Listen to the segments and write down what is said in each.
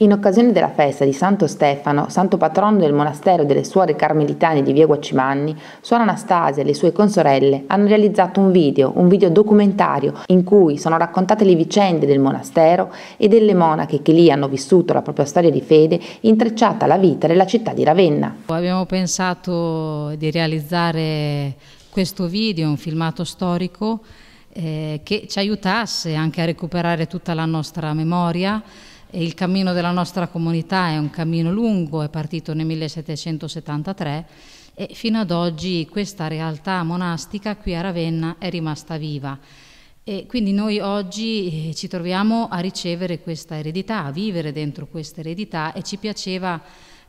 In occasione della festa di Santo Stefano, santo patrono del monastero delle suore carmelitane di via Guacimanni, suora Anastasia e le sue consorelle hanno realizzato un video, un video documentario, in cui sono raccontate le vicende del monastero e delle monache che lì hanno vissuto la propria storia di fede intrecciata alla vita della città di Ravenna. Abbiamo pensato di realizzare questo video, un filmato storico, eh, che ci aiutasse anche a recuperare tutta la nostra memoria, il cammino della nostra comunità è un cammino lungo, è partito nel 1773 e fino ad oggi questa realtà monastica qui a Ravenna è rimasta viva. E quindi noi oggi eh, ci troviamo a ricevere questa eredità, a vivere dentro questa eredità e ci piaceva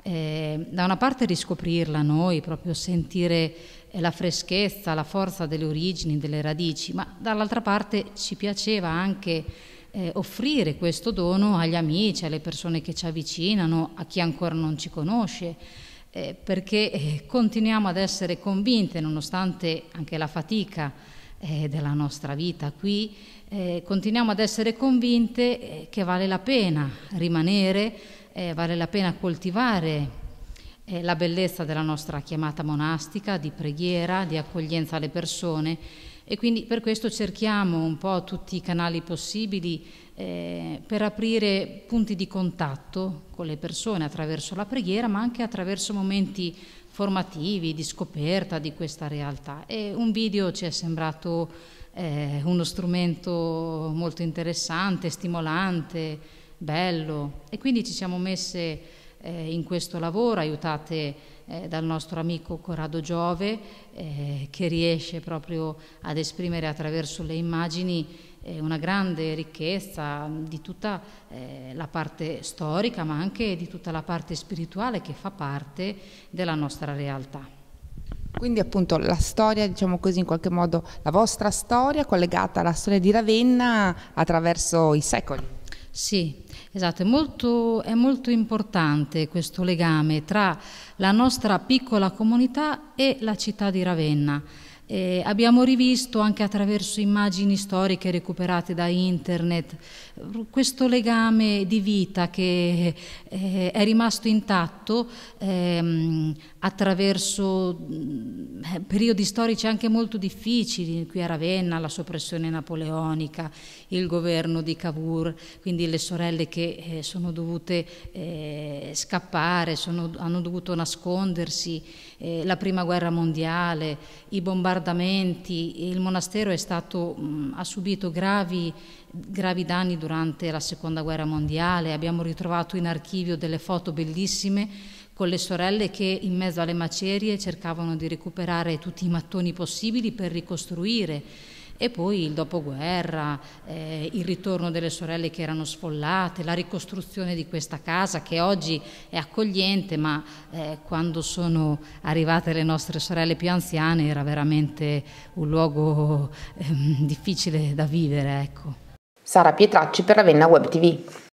eh, da una parte riscoprirla noi, proprio sentire eh, la freschezza, la forza delle origini, delle radici, ma dall'altra parte ci piaceva anche eh, offrire questo dono agli amici, alle persone che ci avvicinano, a chi ancora non ci conosce, eh, perché eh, continuiamo ad essere convinte, nonostante anche la fatica eh, della nostra vita qui, eh, continuiamo ad essere convinte eh, che vale la pena rimanere, vale la pena coltivare la bellezza della nostra chiamata monastica, di preghiera, di accoglienza alle persone e quindi per questo cerchiamo un po' tutti i canali possibili eh, per aprire punti di contatto con le persone attraverso la preghiera, ma anche attraverso momenti formativi, di scoperta di questa realtà. E un video ci è sembrato eh, uno strumento molto interessante, stimolante, bello. E quindi ci siamo messe eh, in questo lavoro, aiutate eh, dal nostro amico Corrado Giove, eh, che riesce proprio ad esprimere attraverso le immagini eh, una grande ricchezza di tutta eh, la parte storica, ma anche di tutta la parte spirituale che fa parte della nostra realtà. Quindi appunto la storia, diciamo così in qualche modo, la vostra storia collegata alla storia di Ravenna attraverso i secoli. Sì, esatto, è molto, è molto, importante questo legame tra la nostra piccola comunità e la città di Ravenna. Eh, abbiamo rivisto anche attraverso immagini storiche recuperate da internet questo legame di vita che eh, è rimasto intatto ehm, attraverso eh, periodi storici anche molto difficili, qui a Ravenna la soppressione napoleonica, il governo di Cavour, quindi le sorelle che eh, sono dovute scappare, sono, hanno dovuto nascondersi, la prima guerra mondiale, i bombardamenti bombardamenti, il monastero stato, ha subito gravi, gravi, danni durante la seconda guerra mondiale, abbiamo ritrovato in archivio delle foto bellissime con le sorelle che in mezzo alle macerie cercavano di recuperare tutti i mattoni possibili per ricostruire e poi il dopoguerra, eh, il ritorno delle sorelle che erano sfollate, la ricostruzione di questa casa che oggi è accogliente, ma eh, quando sono arrivate le nostre sorelle più anziane era veramente un luogo eh, difficile da vivere. Ecco. Sara Pietracci per Ravenna Web TV.